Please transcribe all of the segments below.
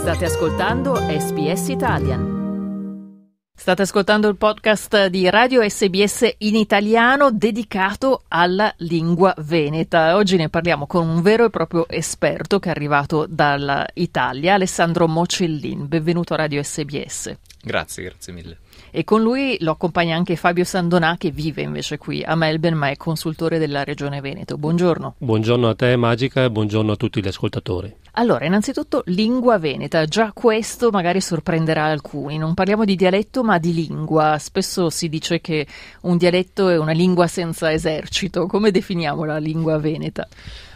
State ascoltando SBS Italian. State ascoltando il podcast di Radio SBS in italiano dedicato alla lingua veneta. Oggi ne parliamo con un vero e proprio esperto che è arrivato dall'Italia, Alessandro Mocellin. Benvenuto a Radio SBS. Grazie, grazie mille. E con lui lo accompagna anche Fabio Sandonà che vive invece qui a Melbourne ma è consultore della Regione Veneto. Buongiorno. Buongiorno a te Magica e buongiorno a tutti gli ascoltatori. Allora, innanzitutto lingua veneta, già questo magari sorprenderà alcuni, non parliamo di dialetto ma di lingua, spesso si dice che un dialetto è una lingua senza esercito, come definiamo la lingua veneta?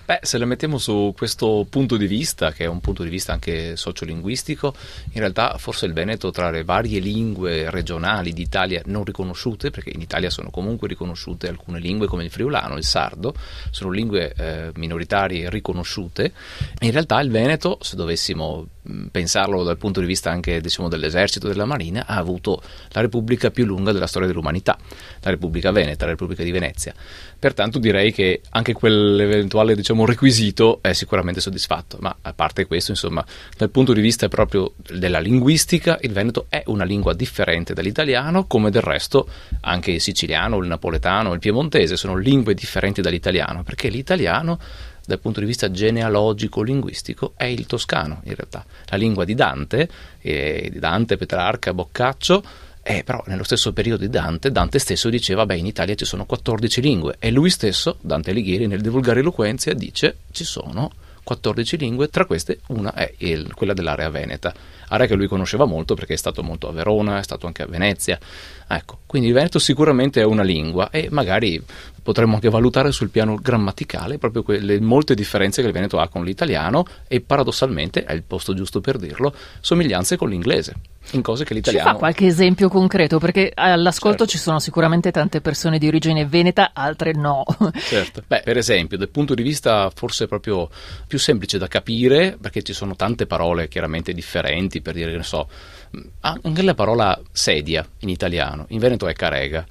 Beh, se la mettiamo su questo punto di vista, che è un punto di vista anche sociolinguistico, in realtà forse il Veneto tra le varie lingue regionali d'Italia non riconosciute, perché in Italia sono comunque riconosciute alcune lingue come il friulano, il sardo, sono lingue eh, minoritarie riconosciute, in realtà il Veneto, se dovessimo pensarlo dal punto di vista anche diciamo, dell'esercito, della marina, ha avuto la repubblica più lunga della storia dell'umanità, la Repubblica Veneta, la Repubblica di Venezia. Pertanto direi che anche quell'eventuale diciamo, requisito è sicuramente soddisfatto, ma a parte questo, insomma, dal punto di vista proprio della linguistica, il Veneto è una lingua differente dall'italiano, come del resto anche il siciliano, il napoletano, il piemontese sono lingue differenti dall'italiano, perché l'italiano dal punto di vista genealogico-linguistico è il toscano in realtà. La lingua di Dante, eh, di Dante, Petrarca, Boccaccio, eh, però nello stesso periodo di Dante, Dante stesso diceva, beh in Italia ci sono 14 lingue e lui stesso, Dante Alighieri, nel Divulgare Eloquenzia dice ci sono 14 lingue, tra queste una è il, quella dell'area veneta, area che lui conosceva molto perché è stato molto a Verona, è stato anche a Venezia. Ecco, quindi il Veneto sicuramente è una lingua e magari potremmo anche valutare sul piano grammaticale proprio quelle molte differenze che il Veneto ha con l'italiano e paradossalmente, è il posto giusto per dirlo, somiglianze con l'inglese in cose che l'italiano... Ci fa qualche esempio concreto? Perché all'ascolto certo. ci sono sicuramente tante persone di origine veneta, altre no. Certo. Beh, per esempio, dal punto di vista forse proprio più semplice da capire, perché ci sono tante parole chiaramente differenti, per dire, che ne so, mm, anche la parola sedia in italiano, in veneto è carega.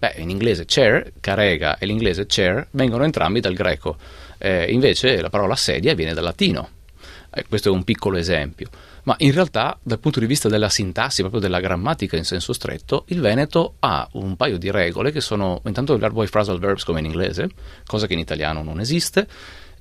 Beh, in inglese chair, carega, e l'inglese chair vengono entrambi dal greco, eh, invece la parola sedia viene dal latino. Eh, questo è un piccolo esempio. Ma in realtà, dal punto di vista della sintassi, proprio della grammatica in senso stretto, il Veneto ha un paio di regole che sono intanto il verbo phrasal verbs come in inglese, cosa che in italiano non esiste,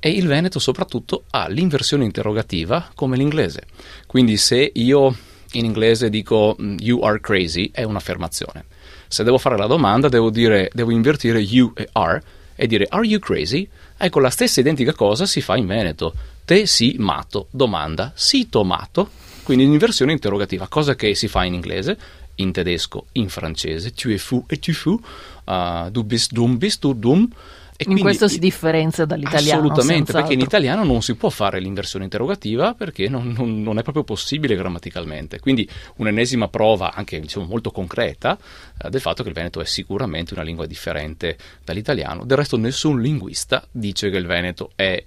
e il Veneto soprattutto ha l'inversione interrogativa come l'inglese. Quindi se io in inglese dico mm, you are crazy è un'affermazione, se devo fare la domanda, devo, dire, devo invertire you e are e dire are you crazy? Ecco, la stessa identica cosa si fa in Veneto. Te si matto, domanda, si tomato, quindi in versione interrogativa, cosa che si fa in inglese, in tedesco, in francese, tu e fu e tu fu, uh, du bist dum bist du dum, e in questo si differenzia dall'italiano. Assolutamente, perché altro. in italiano non si può fare l'inversione interrogativa perché non, non, non, è proprio possibile grammaticalmente. Quindi un'ennesima prova, anche diciamo, molto concreta, eh, del fatto che il Veneto è sicuramente una lingua differente dall'italiano. Del resto nessun linguista dice che il Veneto è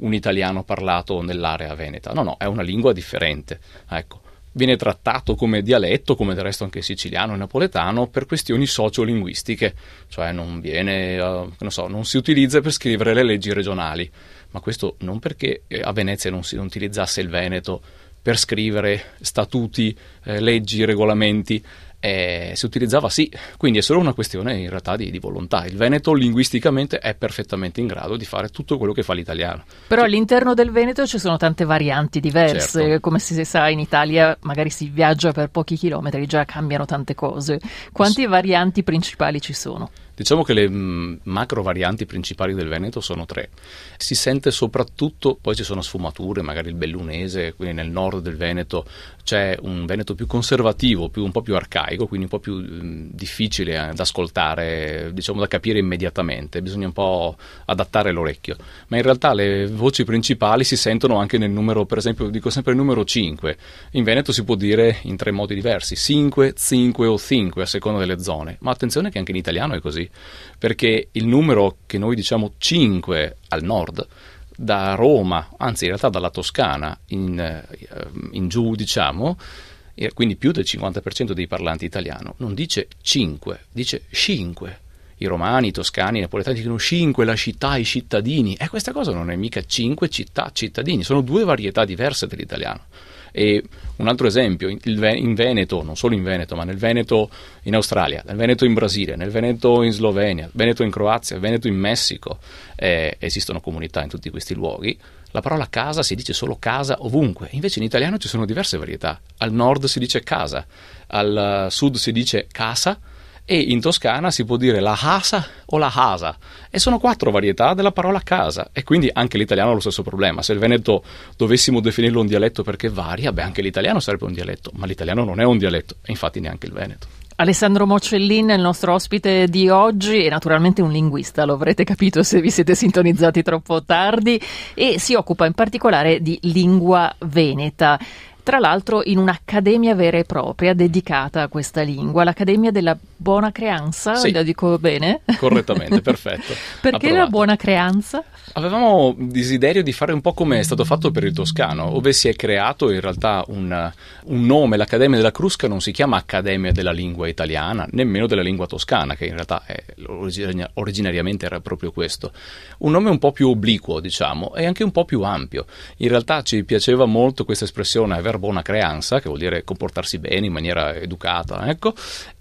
un italiano parlato nell'area veneta. No, no, è una lingua differente. Ecco viene trattato come dialetto, come del resto anche siciliano e napoletano, per questioni sociolinguistiche, cioè non, viene, uh, non, so, non si utilizza per scrivere le leggi regionali, ma questo non perché eh, a Venezia non si utilizzasse il Veneto per scrivere statuti, eh, leggi, regolamenti, eh, si utilizzava sì, quindi è solo una questione in realtà di, di, volontà. Il Veneto linguisticamente è perfettamente in grado di fare tutto quello che fa l'italiano. Però cioè, all'interno del Veneto ci sono tante varianti diverse, certo. come si sa in Italia magari si viaggia per pochi chilometri, già cambiano tante cose. Quante sì. varianti principali ci sono? Diciamo che le mm, macro varianti principali del Veneto sono tre. Si sente soprattutto, poi ci sono sfumature, magari il bellunese, quindi nel nord del Veneto c'è un Veneto più conservativo, più, un po' più arcaico, quindi un po' più mm, difficile da ascoltare, diciamo da capire immediatamente, bisogna un po' adattare l'orecchio. Ma in realtà le voci principali si sentono anche nel numero, per esempio, dico sempre il numero 5. In Veneto si può dire in tre modi diversi, 5, 5 o 5 a seconda delle zone, ma attenzione che anche in italiano è così perché il numero che noi diciamo 5 al nord, da Roma, anzi in realtà dalla Toscana in, eh, in giù, diciamo, quindi più del 50% dei parlanti italiano, non dice 5, dice 5 i romani, i toscani, i napoletani dicono 5 la città, i cittadini. E eh, questa cosa non è mica 5 città, cittadini, sono due varietà diverse dell'italiano. E un altro esempio, in Veneto, non solo in Veneto, ma nel Veneto in Australia, nel Veneto in Brasile, nel Veneto in Slovenia, Veneto in Croazia, Veneto in Messico, eh, esistono comunità in tutti questi luoghi. La parola casa si dice solo casa ovunque, invece in italiano ci sono diverse varietà. Al nord si dice casa, al eh, sud si dice casa, e in toscana si può dire la casa o la casa e sono quattro varietà della parola casa e quindi anche l'italiano ha lo stesso problema. Se il Veneto dovessimo definirlo un dialetto perché varia, beh anche l'italiano sarebbe un dialetto, ma l'italiano non è un dialetto e infatti neanche il Veneto. Alessandro Mocellin è il nostro ospite di oggi e naturalmente un linguista, lo avrete capito se vi siete sintonizzati troppo tardi e si occupa in particolare di lingua veneta tra l'altro in un'accademia vera e propria dedicata a questa lingua, l'Accademia della Buona Creanza, sì, lo dico bene? Correttamente, perfetto. Perché la Buona Creanza? Avevamo desiderio di fare un po' come è stato fatto per il toscano, dove si è creato in realtà un, un nome, l'Accademia della Crusca non si chiama Accademia della Lingua Italiana, nemmeno della lingua toscana, che in realtà è, origina, originariamente era proprio questo. Un nome un po' più obliquo, diciamo, e anche un po' più ampio. In realtà ci piaceva molto questa espressione, aver buona creanza, che vuol dire comportarsi bene in maniera educata, ecco,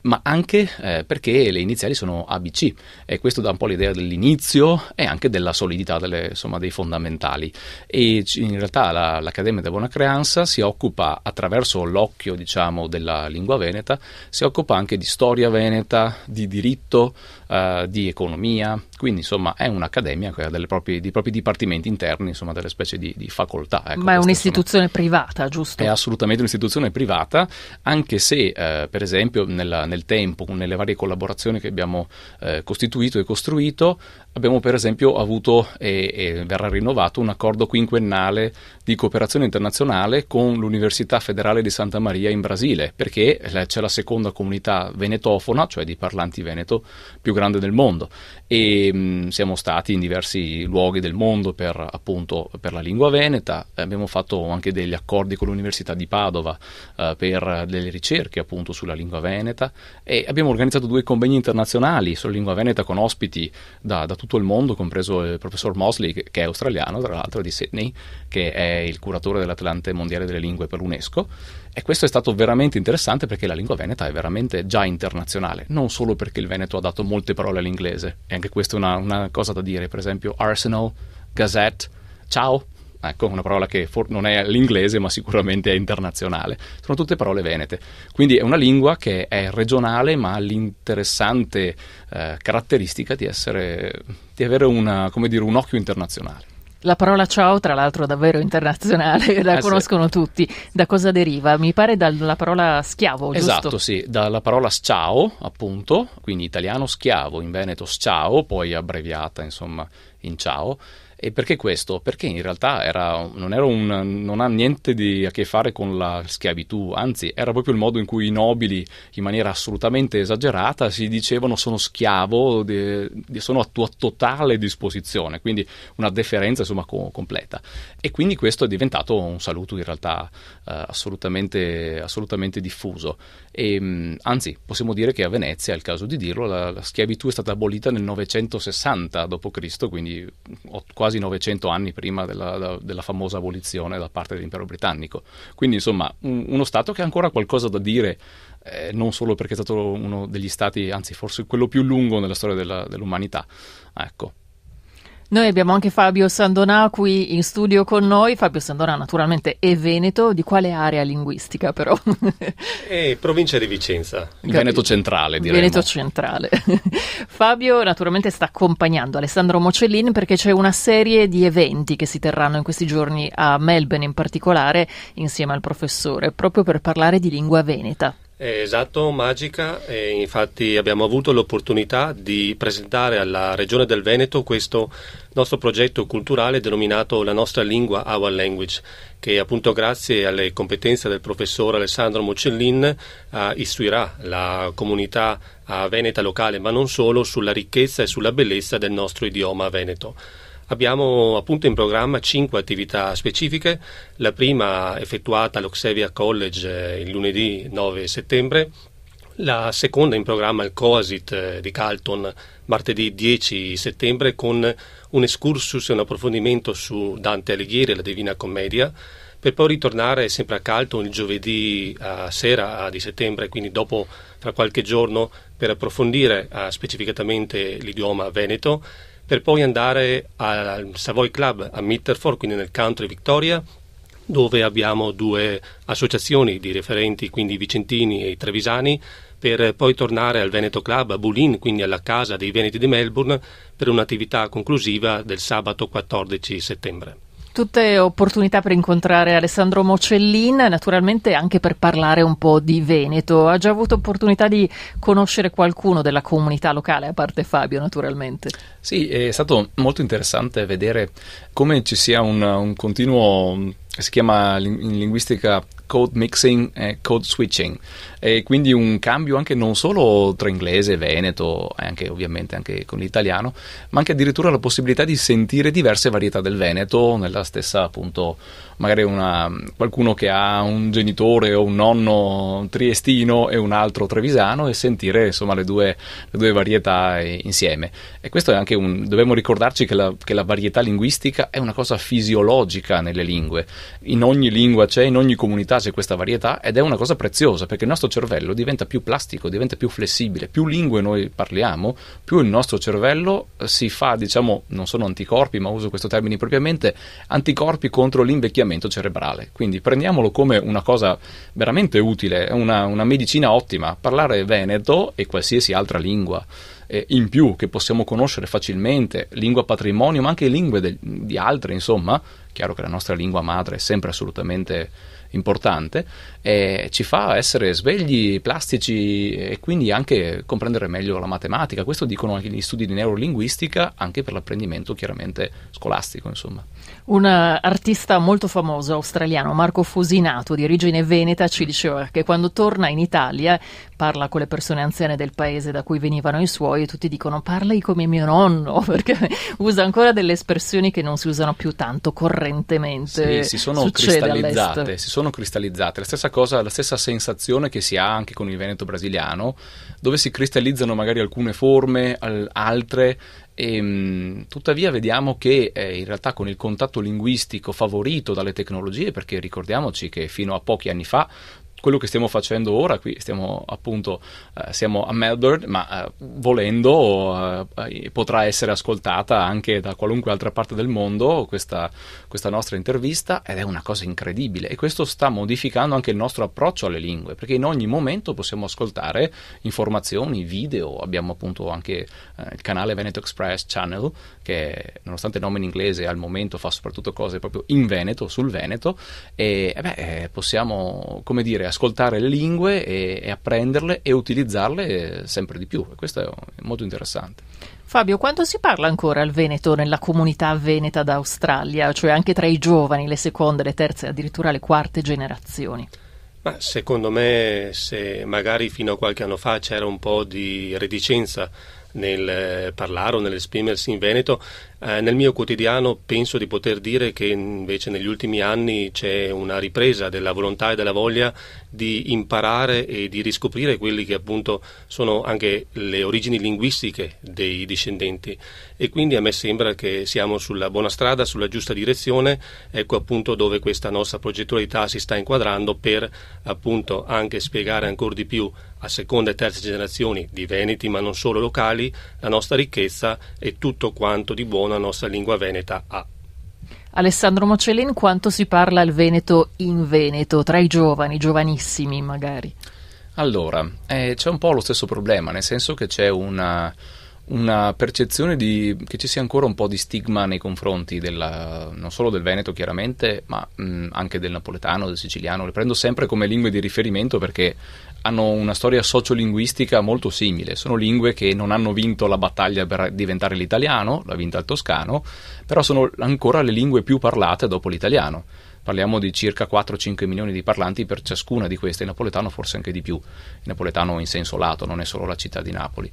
ma anche eh, perché le iniziali sono ABC e questo dà un po' l'idea dell'inizio e anche della solidità delle, insomma, dei fondamentali. E in realtà la, l'Accademia della Buona Creanza si occupa attraverso l'occhio diciamo, della lingua veneta, si occupa anche di storia veneta, di diritto, eh, di economia, quindi insomma è un'accademia che ha dei propri dipartimenti interni, insomma delle specie di, di facoltà. Ecco, ma è un'istituzione insomma, privata, giusto? È assolutamente un'istituzione privata, anche se eh, per esempio nella, nel nel tempo, nelle varie collaborazioni che abbiamo eh, costituito e costruito, abbiamo per esempio avuto e, e verrà rinnovato un accordo quinquennale di cooperazione internazionale con l'Università Federale di Santa Maria in Brasile, perché c'è la seconda comunità venetofona, cioè di parlanti veneto, più grande del mondo e mh, mm, siamo stati in diversi luoghi del mondo per appunto per la lingua veneta, abbiamo fatto anche degli accordi con l'Università di Padova eh, per delle ricerche appunto sulla lingua veneta e abbiamo organizzato due convegni internazionali sulla lingua veneta con ospiti da, da tutto tutto il mondo, compreso il professor Mosley, che è australiano, tra l'altro di Sydney, che è il curatore dell'Atlante Mondiale delle Lingue per l'UNESCO. E questo è stato veramente interessante perché la lingua veneta è veramente già internazionale, non solo perché il Veneto ha dato molte parole all'inglese, e anche questa è una, una cosa da dire, per esempio Arsenal, Gazette, Ciao, ecco una parola che for- non è l'inglese ma sicuramente è internazionale, sono tutte parole venete, quindi è una lingua che è regionale ma ha l'interessante eh, caratteristica di, essere, di avere una, dire, un occhio internazionale. La parola ciao, tra l'altro, è davvero internazionale, la eh conoscono sì. tutti. Da cosa deriva? Mi pare dalla parola schiavo, giusto? Esatto, sì, dalla parola sciao, appunto, quindi italiano schiavo, in veneto sciao, poi abbreviata, insomma, in ciao. E perché questo? Perché in realtà era, non, era un, non, ha niente di, a che fare con la schiavitù, anzi era proprio il modo in cui i nobili, in maniera assolutamente esagerata, si dicevano sono schiavo, de, de, sono a tua totale disposizione, quindi una deferenza insomma co- completa. E quindi questo è diventato un saluto in realtà eh, assolutamente, assolutamente, diffuso. E, ehm, mh, anzi, possiamo dire che a Venezia, è il caso di dirlo, la, la schiavitù è stata abolita nel 960 d.C., quindi quasi quasi 900 anni prima della, della famosa abolizione da parte dell'impero britannico. Quindi insomma un, uno Stato che ha ancora qualcosa da dire, eh, non solo perché è stato uno degli Stati, anzi forse quello più lungo nella storia della, dell'umanità. Ecco. Noi abbiamo anche Fabio Sandonà qui in studio con noi. Fabio Sandonà naturalmente è veneto, di quale area linguistica però? è provincia di Vicenza. Capito. Veneto centrale direi. Veneto centrale. Fabio naturalmente sta accompagnando Alessandro Mocellin perché c'è una serie di eventi che si terranno in questi giorni a Melbourne in particolare insieme al professore, proprio per parlare di lingua veneta. Eh, esatto, magica, eh, infatti abbiamo avuto l'opportunità di presentare alla Regione del Veneto questo nostro progetto culturale denominato La nostra lingua, Our Language, che appunto grazie alle competenze del professor Alessandro Mocellin eh, istruirà la comunità veneta locale, ma non solo, sulla ricchezza e sulla bellezza del nostro idioma veneto. Abbiamo appunto in programma cinque attività specifiche, la prima effettuata all'Oxavia College eh, il lunedì 9 settembre, la seconda in programma al COASIT eh, di Calton martedì 10 settembre con un excursus e un approfondimento su Dante Alighieri e la Divina Commedia per poi ritornare sempre a Calton il giovedì sera di settembre, quindi dopo tra qualche giorno per approfondire eh, specificatamente l'idioma veneto per poi andare al Savoy Club a Mitterford, quindi nel Country Victoria, dove abbiamo due associazioni di referenti, quindi i vicentini e i trevisani, per poi tornare al Veneto Club a Bulin, quindi alla casa dei Veneti di Melbourne, per un'attività conclusiva del sabato 14 settembre. Tutte opportunità per incontrare Alessandro Mocellin, naturalmente anche per parlare un po' di Veneto. Ha già avuto opportunità di conoscere qualcuno della comunità locale, a parte Fabio naturalmente. Sì, è stato molto interessante vedere come ci sia un, un continuo, si chiama in linguistica code mixing e code switching. E quindi un cambio anche non solo tra inglese e veneto, anche, ovviamente anche con l'italiano, ma anche addirittura la possibilità di sentire diverse varietà del veneto nella stessa, appunto, magari una, qualcuno che ha un genitore o un nonno triestino e un altro trevisano e sentire insomma le due, le due varietà insieme. E questo è anche un. dobbiamo ricordarci che la, che la varietà linguistica è una cosa fisiologica nelle lingue. In ogni lingua c'è, in ogni comunità percentuale, questa varietà ed è una cosa preziosa perché il nostro cervello diventa più plastico, diventa più flessibile, più lingue noi parliamo, più il nostro cervello eh, si fa, diciamo, non sono anticorpi, ma uso questo termine propriamente, anticorpi contro l'invecchiamento cerebrale. Quindi prendiamolo come una cosa veramente utile, una, una medicina ottima, parlare veneto e qualsiasi altra lingua eh, in più che possiamo conoscere facilmente, lingua patrimonio, ma anche lingue de- di altre, insomma, chiaro che la nostra lingua madre è sempre assolutamente importante eh, ci fa essere svegli, plastici e quindi anche comprendere meglio la matematica. Questo dicono anche gli studi di neurolinguistica, anche per l'apprendimento chiaramente scolastico. Insomma. Un eh, artista molto famoso australiano, Marco Fusinato, di origine veneta, ci mm. diceva che quando torna in Italia parla con le persone anziane del paese da cui venivano i suoi e tutti dicono parli come mio nonno, perché usa ancora delle espressioni che non si usano più tanto correntemente. Sì, si sono Succede cristallizzate, all'est. si sono cristallizzate. La stessa cosa cosa, la stessa sensazione che si ha anche con il Veneto brasiliano, dove si cristallizzano magari alcune forme, al, altre, e, ehm, tuttavia vediamo che eh, in realtà con il contatto linguistico favorito dalle tecnologie, perché ricordiamoci che fino a pochi anni fa quello che stiamo facendo ora qui, stiamo appunto, eh, siamo a Melbourne, ma eh, volendo eh, eh, potrà essere ascoltata anche da qualunque altra parte del mondo questa, questa, nostra intervista ed è una cosa incredibile e questo sta modificando anche il nostro approccio alle lingue, perché in ogni momento possiamo ascoltare informazioni, video, abbiamo appunto anche eh, il canale Veneto Express Channel che nonostante il nome in inglese al momento fa soprattutto cose proprio in Veneto, sul Veneto e eh beh, possiamo, come dire, ascoltare le lingue e, e apprenderle e utilizzarle sempre di più e questo è molto interessante. Fabio, quanto si parla ancora al Veneto nella comunità veneta d'Australia, cioè anche tra i giovani, le seconde, le terze, addirittura le quarte generazioni? Ma secondo me, se magari fino a qualche anno fa c'era un po' di reticenza nel eh, parlare o nell'esprimersi in Veneto. Eh, nel mio quotidiano penso di poter dire che invece negli ultimi anni c'è una ripresa della volontà e della voglia di imparare e di riscoprire quelli che appunto sono anche le origini linguistiche dei discendenti e quindi a me sembra che siamo sulla buona strada, sulla giusta direzione, ecco appunto dove questa nostra progettualità si sta inquadrando per appunto anche spiegare ancora di più a seconda e terza generazioni di Veneti, ma non solo locali, la nostra ricchezza e tutto quanto di buono la nostra lingua veneta ha. Alessandro Mocellin, quanto si parla il Veneto in Veneto, tra i giovani, giovanissimi magari? Allora, eh, c'è un po' lo stesso problema, nel senso che c'è una, una percezione di, che ci sia ancora un po' di stigma nei confronti della, non solo del Veneto chiaramente, ma mh, mm, anche del napoletano, del siciliano. Le prendo sempre come lingue di riferimento perché hanno una storia sociolinguistica molto simile, sono lingue che non hanno vinto la battaglia per diventare l'italiano, l'ha vinta il toscano, però sono ancora le lingue più parlate dopo l'italiano parliamo di circa 4-5 milioni di parlanti per ciascuna di queste, il napoletano forse anche di più, il napoletano in senso lato, non è solo la città di Napoli.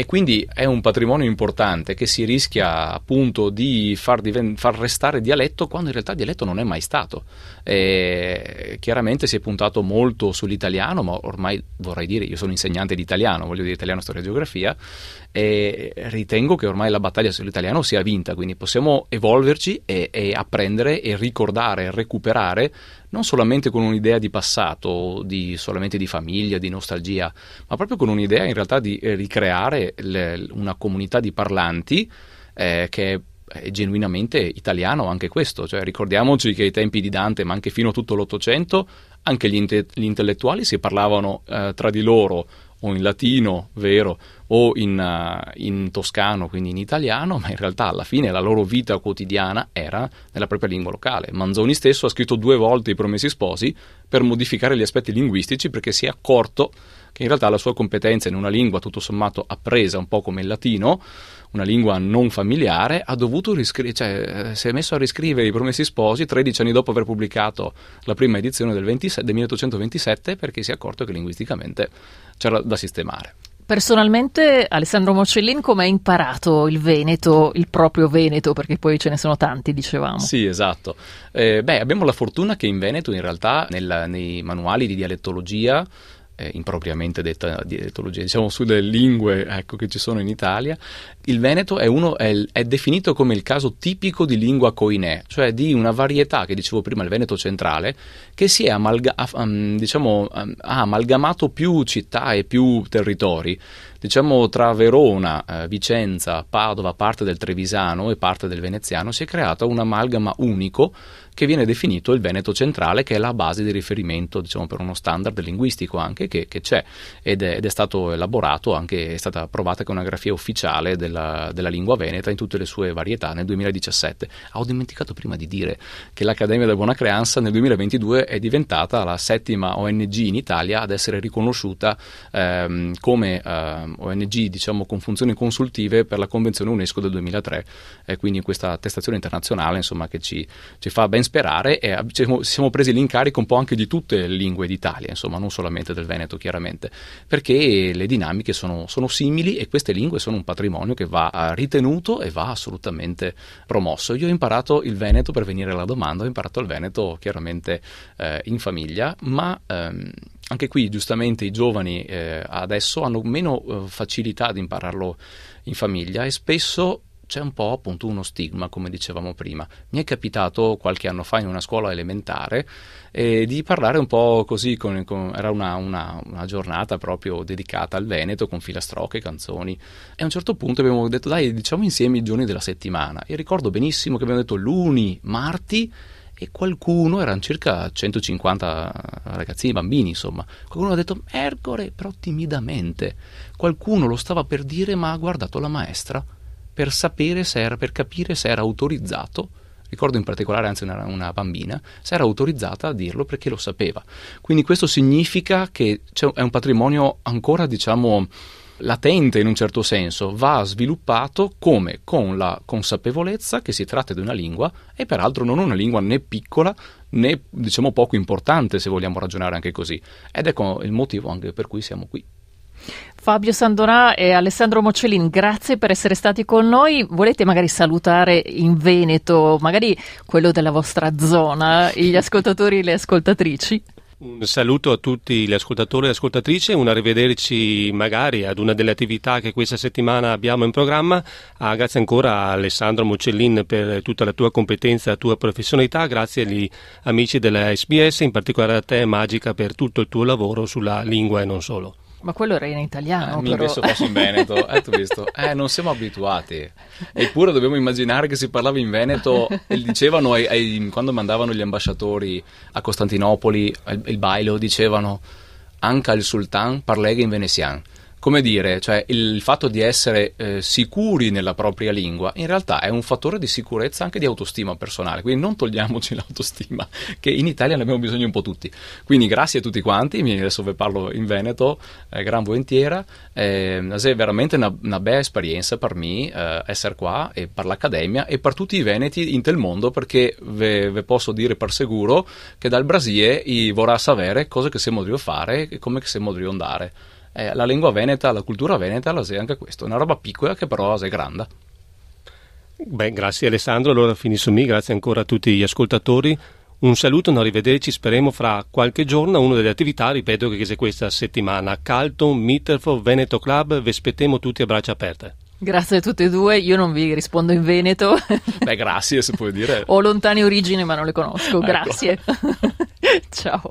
E quindi è un patrimonio importante che si rischia appunto di far, diven- far restare dialetto quando in realtà dialetto non è mai stato. E chiaramente si è puntato molto sull'italiano, ma ormai vorrei dire, io sono insegnante di italiano, voglio dire italiano, storia e geografia, e ritengo che ormai la battaglia sull'italiano sia vinta, quindi possiamo evolverci e, e apprendere e ricordare, recuperare, non solamente con un'idea di passato, di, solamente di famiglia, di nostalgia, ma proprio con un'idea in realtà di eh, ricreare le, una comunità di parlanti eh, che è è genuinamente italiano anche questo, cioè ricordiamoci che ai tempi di Dante, ma anche fino a tutto l'Ottocento, anche gli, inte- gli intellettuali si parlavano eh, tra di loro o in latino, vero, o in, uh, in, toscano, quindi in italiano, ma in realtà alla fine la loro vita quotidiana era nella propria lingua locale. Manzoni stesso ha scritto due volte i Promessi Sposi per modificare gli aspetti linguistici perché si è accorto che in realtà la sua competenza in una lingua tutto sommato appresa, un po' come il latino, una lingua non familiare, ha dovuto riscri- cioè, eh, si è messo a riscrivere I Promessi Sposi 13 anni dopo aver pubblicato la prima edizione del, 27, del 1827 perché si è accorto che linguisticamente c'era da sistemare. Personalmente Alessandro Mocellin come ha imparato il Veneto, il proprio Veneto, perché poi ce ne sono tanti, dicevamo. Sì, esatto. Eh, beh, abbiamo la fortuna che in Veneto in realtà nel, nei manuali di dialettologia eh, impropriamente detta di etologia, diciamo sulle lingue ecco, che ci sono in Italia, il Veneto è, uno, è, è, definito come il caso tipico di lingua coinè, cioè di una varietà che dicevo prima, il Veneto centrale, che si è amalga- mm, diciamo, mm, ha amalgamato più città e più territori diciamo tra Verona, eh, Vicenza, Padova, parte del Trevisano e parte del Veneziano si è creata un amalgama unico che viene definito il Veneto centrale, che è la base di riferimento diciamo, per uno standard linguistico anche che, che c'è ed è, ed è, stato elaborato, anche, è stata approvata anche una grafia ufficiale della, della, lingua veneta in tutte le sue varietà nel 2017. Ah, ho dimenticato prima di dire che l'Accademia della Buona Creanza nel 2022 è diventata la settima ONG in Italia ad essere riconosciuta ehm, come eh, ONG diciamo, con funzioni consultive per la Convenzione UNESCO del 2003. Eh, quindi questa attestazione internazionale insomma, che ci, ci, fa ben sperare e ci siamo presi l'incarico un po' anche di tutte le lingue d'Italia, insomma, non solamente del Veneto chiaramente, perché le dinamiche sono, sono simili e queste lingue sono un patrimonio che va eh, ritenuto e va assolutamente promosso. Io ho imparato il Veneto per venire alla domanda, ho imparato il Veneto chiaramente eh, in famiglia, ma ehm, anche qui giustamente i giovani eh, adesso hanno meno eh, facilità di impararlo in famiglia e spesso c'è un po' appunto uno stigma, come dicevamo prima. Mi è capitato qualche anno fa in una scuola elementare eh, di parlare un po' così, con, con, era una, una, una, giornata proprio dedicata al Veneto con filastrocche, canzoni e a un certo punto abbiamo detto dai diciamo insieme i giorni della settimana e ricordo benissimo che abbiamo detto luni, marti e qualcuno, erano circa 150 ragazzini, bambini insomma, qualcuno ha detto Ercore però timidamente, qualcuno lo stava per dire ma ha guardato la maestra per sapere se era, per capire se era autorizzato ricordo in particolare anzi una, una, bambina, se era autorizzata a dirlo perché lo sapeva. Quindi questo significa che è un patrimonio ancora, diciamo, latente in un certo senso, va sviluppato come con la consapevolezza che si tratta di una lingua e peraltro non una lingua né piccola né diciamo poco importante se vogliamo ragionare anche così. Ed ecco il motivo anche per cui siamo qui. Fabio Sandorà e Alessandro Mocellin, grazie per essere stati con noi. Volete magari salutare in Veneto, magari quello della vostra zona, gli ascoltatori e le ascoltatrici? Un saluto a tutti gli ascoltatori e ascoltatrici, un arrivederci magari ad una delle attività che questa settimana abbiamo in programma. Ah, grazie ancora a Alessandro Mocellin per tutta la tua competenza, e la tua professionalità, grazie agli amici della SBS, in particolare a te Magica per tutto il tuo lavoro sulla lingua e non solo. Ma quello era in italiano. Ah, però. Adesso passo in Veneto, eh, tu visto? Eh, non siamo abituati. Eppure dobbiamo immaginare che si parlava in Veneto e dicevano, ai, ai, quando mandavano gli ambasciatori a Costantinopoli, il, il bailo, dicevano anche al sultan parlega in veneziano come dire, cioè il fatto di essere eh, sicuri nella propria lingua in realtà è un fattore di sicurezza anche di autostima personale, quindi non togliamoci l'autostima, che in Italia ne abbiamo bisogno un po' tutti. Quindi grazie a tutti quanti, adesso vi parlo in Veneto, eh, gran volentiera, eh, è veramente una, una bella esperienza per me eh, essere qua e per l'Accademia e per tutti i veneti in tutto il mondo perché vi posso dire per sicuro che dal Brasile vorrà sapere cosa che siamo dobbiamo fare e come che siamo dobbiamo andare eh, la lingua veneta, la cultura veneta, la sei anche questo, una roba piccola che però la sei grande. Beh, grazie Alessandro, allora finisco mi, grazie ancora a tutti gli ascoltatori. Un saluto, un arrivederci, speriamo fra qualche giorno una delle attività, ripeto che è questa settimana, Calton, Mitterfo, Veneto Club, vi aspettiamo tutti a braccia aperte. Grazie a tutti e due, io non vi rispondo in veneto. Beh, grazie se puoi dire. Ho lontane origini ma non le conosco, ecco. grazie. Ecco. Ciao.